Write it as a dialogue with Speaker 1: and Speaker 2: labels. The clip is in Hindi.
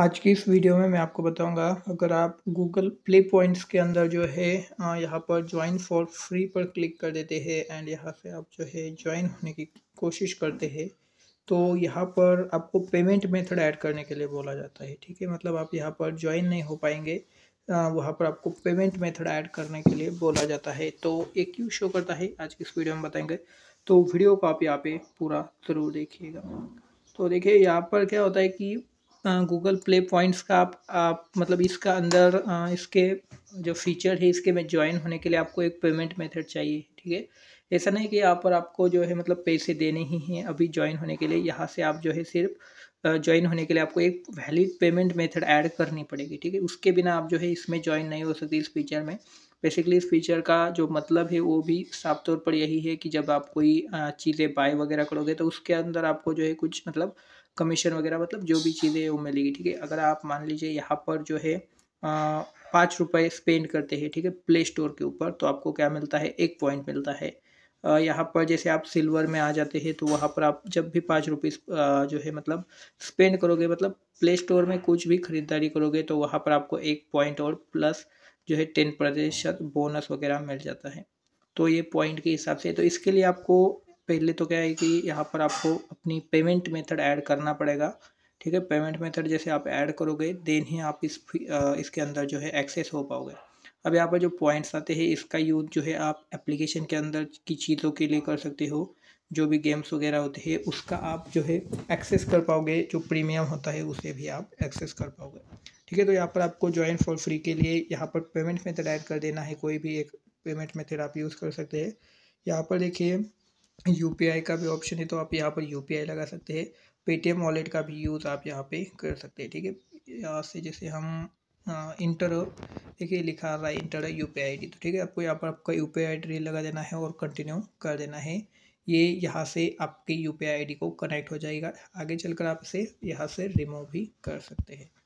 Speaker 1: आज की इस वीडियो में मैं आपको बताऊंगा अगर आप गूगल प्ले पॉइंट्स के अंदर जो है यहाँ पर ज्वाइन फॉर फ्री पर क्लिक कर देते हैं एंड यहाँ से आप जो है ज्वाइन होने की कोशिश करते हैं तो यहाँ पर आपको पेमेंट मेथड ऐड करने के लिए बोला जाता है ठीक है मतलब आप यहाँ पर ज्वाइन नहीं हो पाएंगे वहाँ पर आपको पेमेंट मेथड ऐड करने के लिए बोला जाता है तो ये क्यों शो करता है आज की इस वीडियो में बताएंगे तो वीडियो को आप यहाँ पे पूरा ज़रूर देखिएगा तो देखिए यहाँ पर क्या होता है कि गूगल प्ले पॉइंट्स का आप आप मतलब इसका अंदर आ, इसके जो फीचर है इसके में ज्वाइन होने के लिए आपको एक पेमेंट मेथड चाहिए ठीक है ऐसा नहीं कि यहाँ पर आपको जो है मतलब पैसे देने ही हैं अभी ज्वाइन होने के लिए यहाँ से आप जो है सिर्फ ज्वाइन होने के लिए आपको एक वैलिड पेमेंट मेथड ऐड करनी पड़ेगी ठीक है उसके बिना आप जो है इसमें ज्वाइन नहीं हो सकती इस फीचर में बेसिकली इस फीचर का जो मतलब है वो भी साफ तौर पर यही है कि जब आप कोई चीज़ें बाय वगैरह करोगे तो उसके अंदर आपको जो है कुछ मतलब कमीशन वगैरह मतलब जो भी चीज़ें वो मिलेगी ठीक है अगर आप मान लीजिए यहाँ पर जो है पाँच रुपये स्पेंड करते हैं ठीक है प्ले स्टोर के ऊपर तो आपको क्या मिलता है एक पॉइंट मिलता है यहाँ पर जैसे आप सिल्वर में आ जाते हैं तो वहाँ पर आप जब भी पाँच रुपीज़ जो है मतलब स्पेंड करोगे मतलब प्ले स्टोर में कुछ भी ख़रीदारी करोगे तो वहाँ पर आपको एक पॉइंट और प्लस जो है टेन प्रतिशत बोनस वगैरह मिल जाता है तो ये पॉइंट के हिसाब से तो इसके लिए आपको पहले तो क्या है कि यहाँ पर आपको अपनी पेमेंट मेथड ऐड करना पड़ेगा ठीक है पेमेंट मेथड जैसे आप ऐड करोगे देन ही आप इस इसके अंदर जो है एक्सेस हो पाओगे अब यहाँ पर जो पॉइंट्स आते हैं इसका यूज़ जो है आप एप्लीकेशन के अंदर की चीज़ों के लिए कर सकते हो जो भी गेम्स वगैरह होते हैं उसका आप जो है एक्सेस कर पाओगे जो प्रीमियम होता है उसे भी आप एक्सेस कर पाओगे ठीक है तो यहाँ पर आपको ज्वाइन फॉर फ्री के लिए यहाँ पर पेमेंट मेथड ऐड कर देना है कोई भी एक पेमेंट मेथड आप यूज़ कर सकते हैं यहाँ पर देखिए यू का भी ऑप्शन है तो आप यहाँ पर यू लगा सकते हैं पेटीएम वॉलेट का भी यूज़ आप यहाँ पे कर सकते हैं ठीक है यहाँ से जैसे हम इंटर देखिए लिखा रहा है enter U P I D तो ठीक है आपको यहाँ पर आपका यू पी आई डी लगा देना है और कंटिन्यू कर देना है ये यहाँ से आपके यू पी आई डी को कनेक्ट हो जाएगा आगे चलकर आप इसे यहाँ से रिमूव भी कर सकते हैं